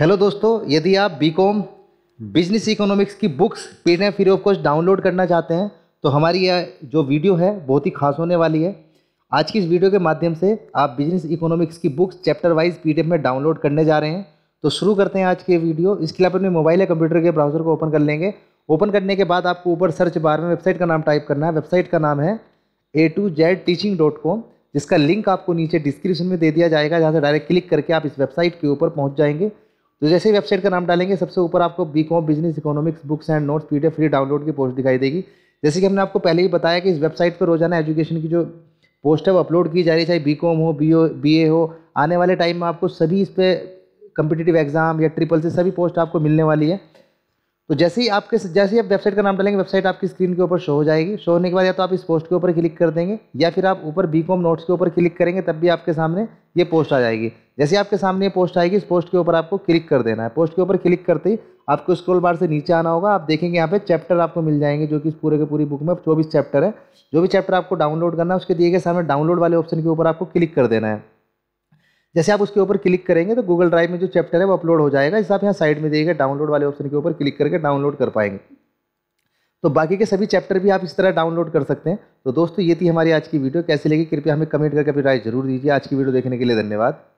hello दोस्तों यदि आप बीकॉम बिजनेस इकोनॉमिक्स की books P D free of cost download करना चाहते हैं तो हमारी यह जो वीडियो है बहुत ही खास होने वाली है आज की इस वीडियो के माध्यम से आप बिजनेस इकोनॉमिक्स की बुक्स चैप्टर वाइज पी में डाउनलोड करने जा रहे हैं तो शुरू करते हैं आज की वीडियो इसके लिए अपने मोबाइल या कंप्यूटर के ब्राउजर को ओपन कर लेंगे ओपन करने के बाद आपको ऊपर सर्च बार में वेबसाइट का नाम टाइप करना है वेबसाइट का नाम है A to Z teaching dot com जिसका लिंक आपको नीचे डिस्क्रिप्शन में दे दिया जाएगा जहाँ से डायरेक्ट क्लिक करके आप इस वेबसाइट के ऊपर पहुँच जाएंगे तो जैसे ही वेबसाइट का नाम डालेंगे सबसे ऊपर आपको B Com business economics books and notes P free download की पोस्ट दिखाई देगी जैसे कि हमने आपको पहले ही बताया कि इस वेबसाइट पर रोजाना एजुकेशन की जो पोस्ट है वो अपलोड की जा रही है चाहे बी कॉम हो बी ओ बी ए हो आने वाले टाइम में आपको सभी इस पर कंपिटेटिव एग्ज़ाम या ट्रिपल से सभी पोस्ट आपको मिलने वाली है तो जैसे ही आपके जैसे ही आप वेबसाइट का नाम डालेंगे वेबसाइट आपकी स्क्रीन के ऊपर शो हो जाएगी शो होने के बाद या तो आप इस पोस्ट के ऊपर क्लिक कर देंगे या फिर आप ऊपर बी कॉम नोट्स के ऊपर क्लिक करेंगे तब भी आपके सामने ये पोस्ट आ जाएगी जैसे आपके सामने ये पोस्ट आएगी इस पोस्ट के ऊपर आपको क्लिक कर देना है पोस्ट के ऊपर क्लिक करते ही आपको स्क्रोल बार से नीचे आना होगा आप देखेंगे यहाँ पे चैप्टर आपको मिल जाएंगे जो कि इस पूरे के पूरी बुक में चौबीस चैप्टर है जो भी चैप्टर आपको डाउनलोड करना है उसके दिए गए सामने डाउनलोड वाले ऑप्शन के ऊपर आपको क्लिक कर देना है जैसे आप उसके ऊपर क्लिक करेंगे तो गूगल ड्राइव में जो चैप्टर है वो अपलोड हो जाएगा जैसे आप यहाँ साइड में देखिएगा डाउनलोड वाले ऑप्शन के ऊपर क्लिक करके डाउनलोड कर पाएंगे तो बाकी के सभी चैप्टर भी आप इस तरह डाउनलोड कर सकते हैं तो दोस्तों ये थी हमारी आज की वीडियो कैसी लगी कृपया हमें कमेंट करके अपनी राय जरूर दीजिए आज की वीडियो देखने के लिए धन्यवाद